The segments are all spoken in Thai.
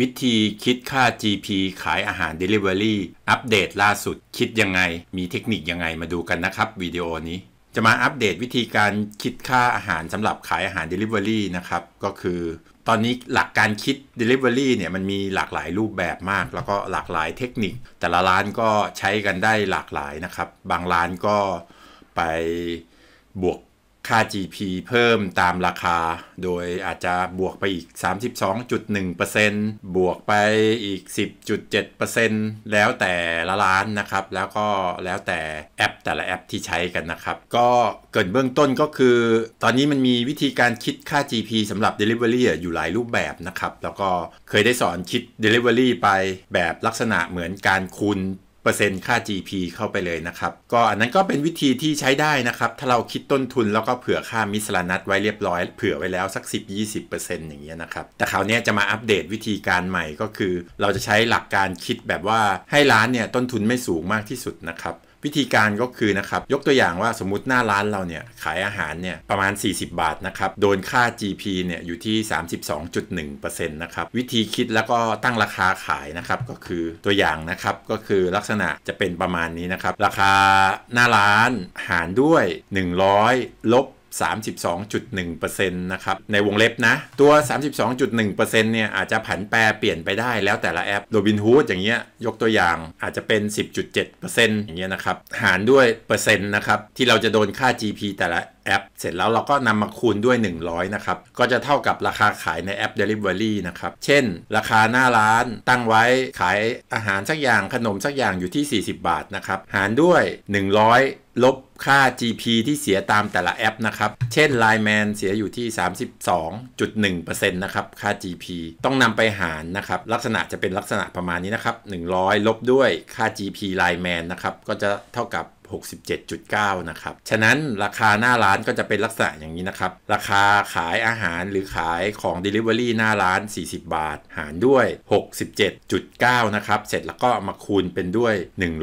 วิธีคิดค่า GP ขายอาหาร Delivery อัปเดตล่าสุดคิดยังไง มีเทคนิค ยังไงมาดูกันนะครับ วิดีโอนี้จะมาอัปเดตวิธีการคิดค่าอาหารสำหรับขายอาหาร Delivery นะครับก็คือตอนนี้หลักการคิด Delivery เนี่ยมันมีหลากหลายรูปแบบมาก แล้วก็หลากหลายเทคนิค แต่ละร้านก็ใช้กันได้หลากหลายนะครับบางร้านก็ไปบวกค่า GP เพิ่มตามราคา โดยอาจจะบวกไปอีก 32.1%บวกไปอีก 10.7%แล้วแต่ละร้านนะครับ แล้วก็แล้วแต่แอปแต่ละแอปที่ใช้กันนะครับ ก็เกิดเบื้องต้นก็คือตอนนี้มันมีวิธีการคิดค่า GP สำหรับ Delivery อยู่หลายรูปแบบนะครับ แล้วก็เคยได้สอนคิด Delivery ไปแบบลักษณะเหมือนการคูณเปอร์เซ็นต์ค่า GP เข้าไปเลยนะครับ ก็อันนั้นก็เป็นวิธีที่ใช้ได้นะครับ ถ้าเราคิดต้นทุนแล้วก็เผื่อค่ามิสลานัดไว้เรียบร้อยเผื่อไว้แล้วสัก 10-20%อย่างเงี้ยนะครับ แต่คราวนี้จะมาอัปเดตวิธีการใหม่ก็คือ เราจะใช้หลักการคิดแบบว่าให้ร้านเนี่ยต้นทุนไม่สูงมากที่สุดนะครับวิธีการก็คือนะครับยกตัวอย่างว่าสมมติหน้าร้านเราเนี่ยขายอาหารเนี่ยประมาณ 40 บาทนะครับโดนค่า GP เนี่ยอยู่ที่ 32.1%นะครับวิธีคิดแล้วก็ตั้งราคาขายนะครับก็คือตัวอย่างนะครับก็คือลักษณะจะเป็นประมาณนี้นะครับราคาหน้าร้านหารด้วย 100 ลบ32.1%นะครับ ในวงเล็บนะ ตัว 32.1%เนี่ย อาจจะผันแปรเปลี่ยนไปได้แล้วแต่ละแอปโดบินฮูดอย่างเงี้ยยกตัวอย่างอาจจะเป็น 10.7%อย่างเงี้ยนะครับ หารด้วยเปอร์เซ็นต์นะครับ ที่เราจะโดนค่า GP แต่ละแอปเสร็จแล้วเราก็นำมาคูณด้วย 100 นะครับก็จะเท่ากับราคาขายในแอป Delivery นะครับเช่น ราคาหน้าร้านตั้งไว้ขายอาหารสักอย่างขนมสักอย่างอยู่ที่ 40 บาทนะครับหารด้วย 100 ลบค่า GP ที่เสียตามแต่ละแอปนะครับเช่น Line Man เสียอยู่ที่ 32.1%นะครับค่า GP ต้องนำไปหารนะครับลักษณะจะเป็นลักษณะประมาณนี้นะครับ100 ลบด้วยค่า GP Line Man นะครับก็จะเท่ากับ67.9 นะครับ ฉะนั้นราคาหน้าร้านก็จะเป็นลักษณะอย่างนี้นะครับ ราคาขายอาหารหรือขายของ Delivery หน้าร้าน 40 บาท หารด้วย 67.9 นะครับ เสร็จแล้วก็มาคูณเป็นด้วย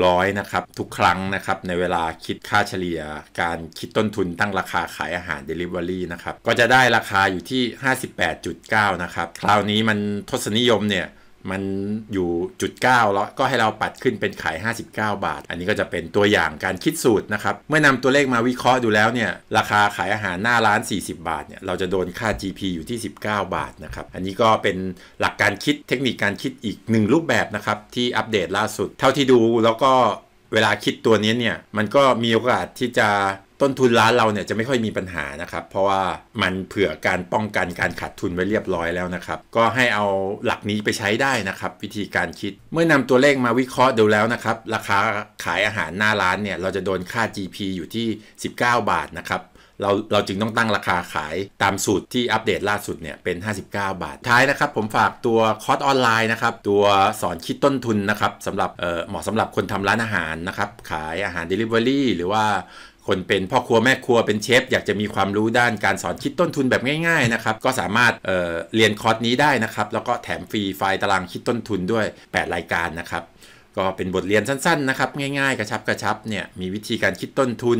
100 นะครับ ทุกครั้งนะครับในเวลาคิดค่าเฉลี่ยการคิดต้นทุนตั้งราคาขายอาหาร Delivery นะครับ ก็จะได้ราคาอยู่ที่ 58.9 นะครับ คราวนี้มันทศนิยมเนี่ยมันอยู่จุด9แล้วก็ให้เราปัดขึ้นเป็นขาย 59 บาท อันนี้ก็จะเป็นตัวอย่างการคิดสูตรนะครับ เมื่อนำตัวเลขมาวิเคราะห์ดูแล้วเนี่ย ราคาขายอาหารหน้าร้าน 40 บาทเนี่ยเราจะโดนค่า GP อยู่ที่ 19 บาทนะครับ อันนี้ก็เป็นหลักการคิดเทคนิคการคิดอีกหนึ่งรูปแบบนะครับ ที่อัปเดตล่าสุด เท่าที่ดู แล้วก็เวลาคิดตัวนี้เนี่ยมันก็มีโอกาสที่จะต้นทุนร้านเราเนี่ย จะไม่ค่อยมีปัญหานะครับ เพราะว่ามันเผื่อการป้องกันการขาดทุนไว้เรียบร้อยแล้วนะครับ ก็ให้เอาหลักนี้ไปใช้ได้นะครับ วิธีการคิดเมื่อนำตัวเลขมาวิเคราะห์ดูแล้วนะครับ ราคาขายอาหารหน้าร้านเนี่ยเราจะโดนค่า GP อยู่ที่ 19 บาทนะครับเราเราจึงต้องตั้งราคาขายตามสูตรที่อัปเดตล่าสุดเนี่ยเป็น 59 บาทท้ายนะครับ ผมฝากตัวคอร์สออนไลน์นะครับตัวสอนคิดต้นทุนนะครับสำหรับเเหมาะสำหรับคนทำร้านอาหารนะครับขายอาหาร Delivery หรือว่าคนเป็นพ่อครัวแม่ครัวเป็นเชฟ อยากจะมีความรู้ด้านการสอนคิดต้นทุนแบบง่ายๆนะครับก็สามารถเเรียนคอร์สนี้ได้นะครับ แล้วก็แถมฟรีไฟล์ตารางคิดต้นทุนด้วย 8 รายการนะครับก็เป็นบทเรียนสั้นๆ นะครับง่ายๆ กระชับกระชับเนี่ย มีวิธีการคิดต้นทุน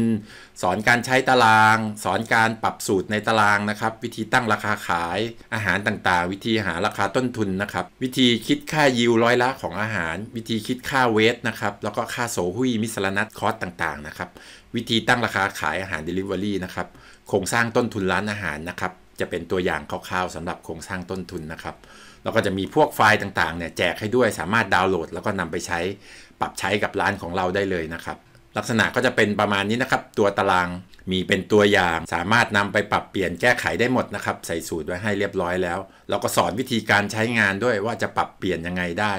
สอนการใช้ตาราง สอนการปรับสูตรในตารางนะครับ วิธีตั้งราคาขายอาหารต่างๆ วิธีหาราคาต้นทุนนะครับ วิธีคิดค่ายิวร้อยละของอาหาร วิธีคิดค่าเวทนะครับแล้วก็ค่าโสหุยมิสลนัดคอสต่างๆนะครับวิธีตั้งราคาขายอาหาร Delivery นะครับโครงสร้างต้นทุนร้านอาหารนะครับจะเป็นตัวอย่างคร่าวๆสำหรับโครงสร้างต้นทุนนะครับแล้วก็จะมีพวกไฟล์ต่างๆเนี่ยแจกให้ด้วยสามารถดาวน์โหลดแล้วก็นำไปใช้ปรับใช้กับร้านของเราได้เลยนะครับ ลักษณะก็จะเป็นประมาณนี้นะครับตัวตารางมีเป็นตัวอย่างสามารถนำไปปรับเปลี่ยนแก้ไขได้หมดนะครับ ใส่สูตรไว้ให้เรียบร้อยแล้วเราก็สอนวิธีการใช้งานด้วยว่าจะปรับเปลี่ยนยังไงได้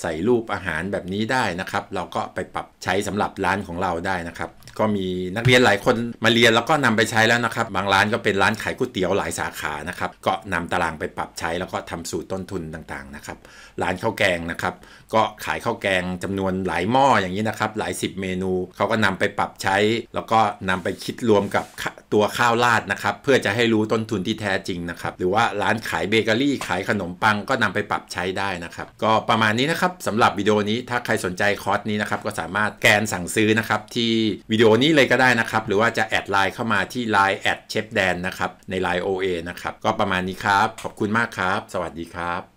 ใส่รูปอาหารแบบนี้ได้นะครับ เราก็ไปปรับใช้สำหรับร้านของเราได้นะครับ ก็มีนักเรียนหลายคนมาเรียนแล้วก็นำไปใช้แล้วนะครับ บางร้านก็เป็นร้านขายก๋วยเตี๋ยวหลายสาขานะครับก็นำตารางไปปรับใช้ แล้วก็ทำสูตรต้นทุนต่างๆนะครับร้านข้าวแกงนะครับ ก็ขายข้าวแกงจำนวนหลายหม้ออย่างนี้นะครับหลาย 10 เมนูเขาก็นำไปปรับใช้ แล้วก็นำไปคิดรวมวมกับตัวข้าวราดนะครับเพื่อจะให้รู้ต้นทุนที่แท้จริงนะครับหรือว่าร้านขายเบเกอรี่ ขายขนมปังก็นำไปปรับใช้ได้นะครับก็ประมาณนี้นะครับสำหรับวิดีโอนี้ถ้าใครสนใจคอร์สนี้นะครับก็สามารถแกนสั่งซื้อนะครับที่วิดีโอนี้เลยก็ได้นะครับ หรือว่าจะแอดไลน์เข้ามาที่ Line แอดเชฟแดนนะครับใน Line OA นะครับก็ประมาณนี้ครับ ขอบคุณมากครับ สวัสดีครับ